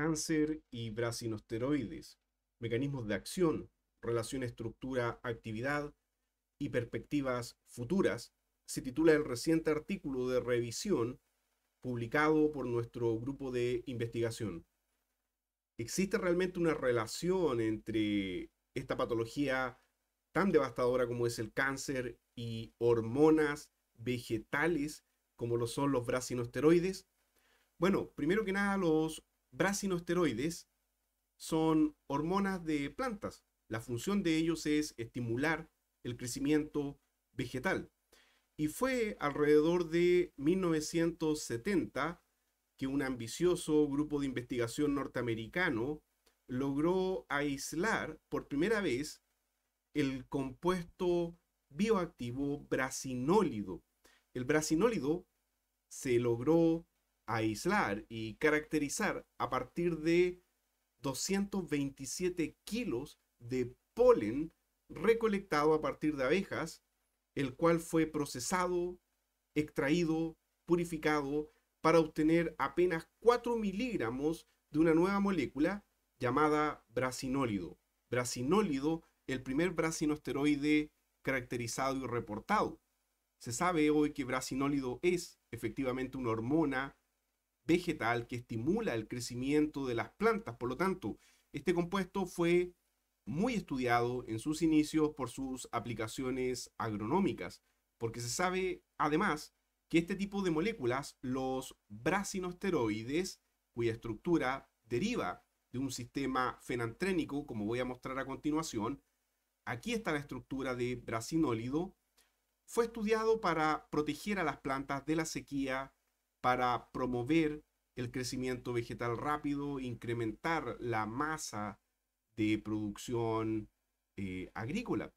cáncer y brasinosteroides, mecanismos de acción, relación estructura-actividad y perspectivas futuras, se titula el reciente artículo de revisión publicado por nuestro grupo de investigación. ¿Existe realmente una relación entre esta patología tan devastadora como es el cáncer y hormonas vegetales como lo son los brasinosteroides? Bueno, primero que nada, los brasinosteroides son hormonas de plantas. La función de ellos es estimular el crecimiento vegetal. Y fue alrededor de 1970 que un ambicioso grupo de investigación norteamericano logró aislar por primera vez el compuesto bioactivo brasinólido. El brasinólido se logró aislar y caracterizar a partir de 227 kilos de polen recolectado a partir de abejas, el cual fue procesado, extraído, purificado para obtener apenas 4 miligramos de una nueva molécula llamada brasinólido. Brasinólido, el primer brasinosteroide caracterizado y reportado. Se sabe hoy que brasinólido es efectivamente una hormona vegetal que estimula el crecimiento de las plantas. Por lo tanto, este compuesto fue muy estudiado en sus inicios por sus aplicaciones agronómicas, porque se sabe además que este tipo de moléculas, los brasinosteroides, cuya estructura deriva de un sistema fenantrénico, como voy a mostrar a continuación, aquí está la estructura de brasinólido, fue estudiado para proteger a las plantas de la sequía para promover el crecimiento vegetal rápido, incrementar la masa de producción eh, agrícola.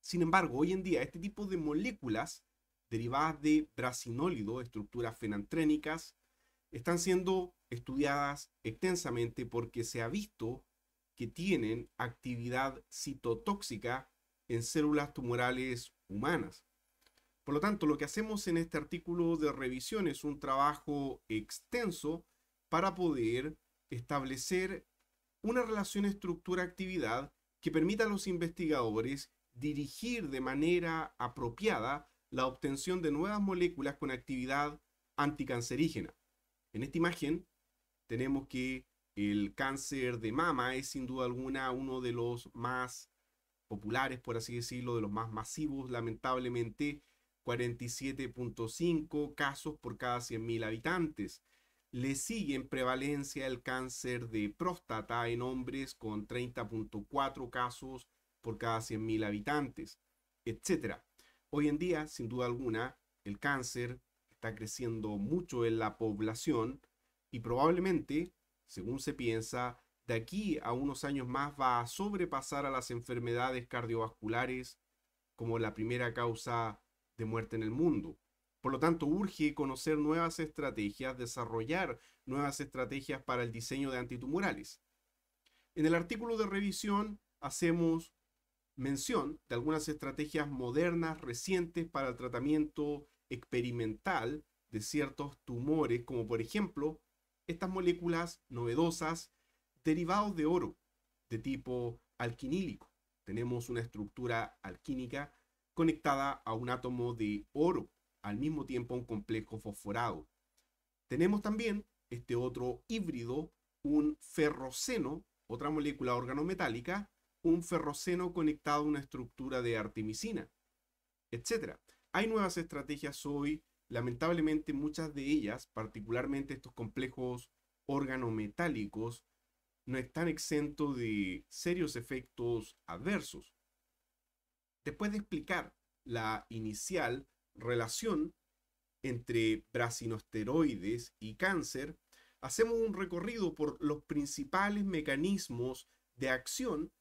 Sin embargo, hoy en día este tipo de moléculas derivadas de brasinólido, estructuras fenantrénicas, están siendo estudiadas extensamente porque se ha visto que tienen actividad citotóxica en células tumorales humanas. Por lo tanto, lo que hacemos en este artículo de revisión es un trabajo extenso para poder establecer una relación estructura-actividad que permita a los investigadores dirigir de manera apropiada la obtención de nuevas moléculas con actividad anticancerígena. En esta imagen tenemos que el cáncer de mama es sin duda alguna uno de los más populares, por así decirlo, de los más masivos, lamentablemente, 47.5 casos por cada 100.000 habitantes. Le sigue en prevalencia el cáncer de próstata en hombres con 30.4 casos por cada 100.000 habitantes, etc. Hoy en día, sin duda alguna, el cáncer está creciendo mucho en la población y probablemente, según se piensa, de aquí a unos años más va a sobrepasar a las enfermedades cardiovasculares como la primera causa de muerte en el mundo. Por lo tanto, urge conocer nuevas estrategias, desarrollar nuevas estrategias para el diseño de antitumorales. En el artículo de revisión hacemos mención de algunas estrategias modernas recientes para el tratamiento experimental de ciertos tumores, como por ejemplo estas moléculas novedosas derivados de oro de tipo alquinílico. Tenemos una estructura alquínica conectada a un átomo de oro, al mismo tiempo un complejo fosforado. Tenemos también este otro híbrido, un ferroceno, otra molécula organometálica, un ferroceno conectado a una estructura de artemisina, etc. Hay nuevas estrategias hoy, lamentablemente muchas de ellas, particularmente estos complejos organometálicos, no están exentos de serios efectos adversos. Después de explicar la inicial relación entre brasinosteroides y cáncer, hacemos un recorrido por los principales mecanismos de acción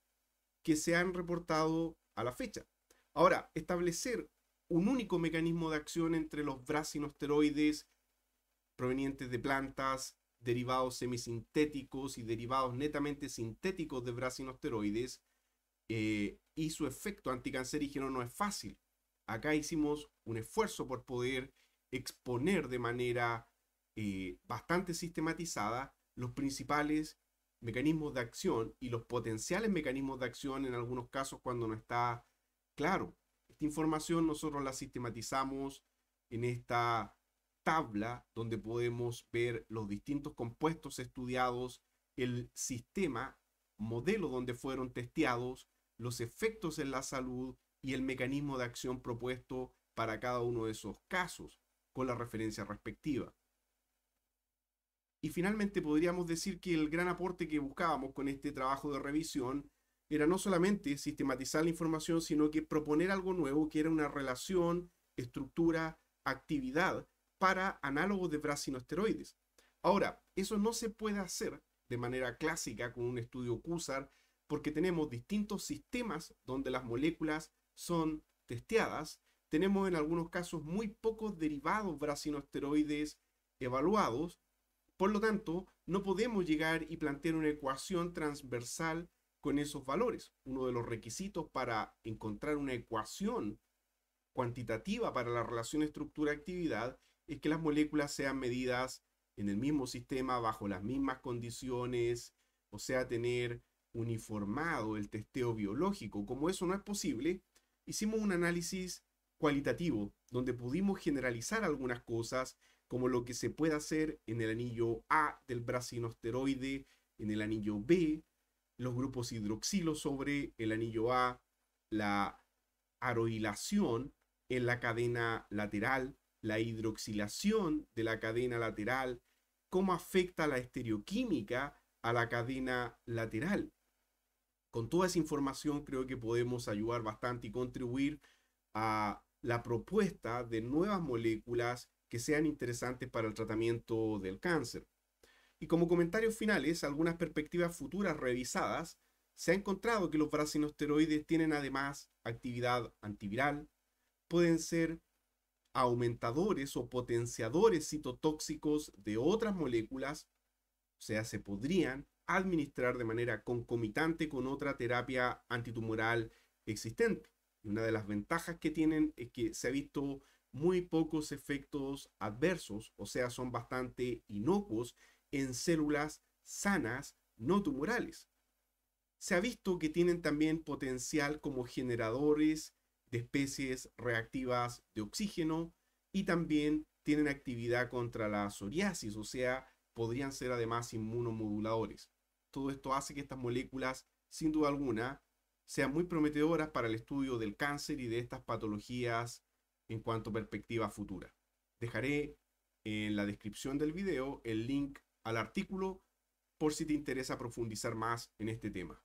que se han reportado a la fecha. Ahora, establecer un único mecanismo de acción entre los brasinosteroides provenientes de plantas, derivados semisintéticos y derivados netamente sintéticos de brasinosteroides eh, y su efecto anticancerígeno no es fácil. Acá hicimos un esfuerzo por poder exponer de manera eh, bastante sistematizada los principales mecanismos de acción y los potenciales mecanismos de acción en algunos casos cuando no está claro. Esta información nosotros la sistematizamos en esta tabla donde podemos ver los distintos compuestos estudiados, el sistema, modelo donde fueron testeados los efectos en la salud y el mecanismo de acción propuesto para cada uno de esos casos, con la referencia respectiva. Y finalmente podríamos decir que el gran aporte que buscábamos con este trabajo de revisión era no solamente sistematizar la información, sino que proponer algo nuevo que era una relación, estructura, actividad para análogos de brasinosteroides. Ahora, eso no se puede hacer de manera clásica con un estudio CUSAR porque tenemos distintos sistemas donde las moléculas son testeadas. Tenemos en algunos casos muy pocos derivados brasinosteroides evaluados. Por lo tanto, no podemos llegar y plantear una ecuación transversal con esos valores. Uno de los requisitos para encontrar una ecuación cuantitativa para la relación estructura-actividad es que las moléculas sean medidas en el mismo sistema, bajo las mismas condiciones, o sea, tener uniformado el testeo biológico. Como eso no es posible, hicimos un análisis cualitativo donde pudimos generalizar algunas cosas como lo que se puede hacer en el anillo A del bracinosteroide, en el anillo B, los grupos hidroxilo sobre el anillo A, la aroilación en la cadena lateral, la hidroxilación de la cadena lateral, cómo afecta la estereoquímica a la cadena lateral. Con toda esa información creo que podemos ayudar bastante y contribuir a la propuesta de nuevas moléculas que sean interesantes para el tratamiento del cáncer. Y como comentarios finales, algunas perspectivas futuras revisadas, se ha encontrado que los brasinosteroides tienen además actividad antiviral, pueden ser aumentadores o potenciadores citotóxicos de otras moléculas, o sea, se podrían administrar de manera concomitante con otra terapia antitumoral existente. una de las ventajas que tienen es que se ha visto muy pocos efectos adversos, o sea, son bastante inocuos en células sanas no tumorales. Se ha visto que tienen también potencial como generadores de especies reactivas de oxígeno y también tienen actividad contra la psoriasis, o sea, podrían ser además inmunomoduladores. Todo esto hace que estas moléculas, sin duda alguna, sean muy prometedoras para el estudio del cáncer y de estas patologías en cuanto a perspectiva futura. Dejaré en la descripción del video el link al artículo por si te interesa profundizar más en este tema.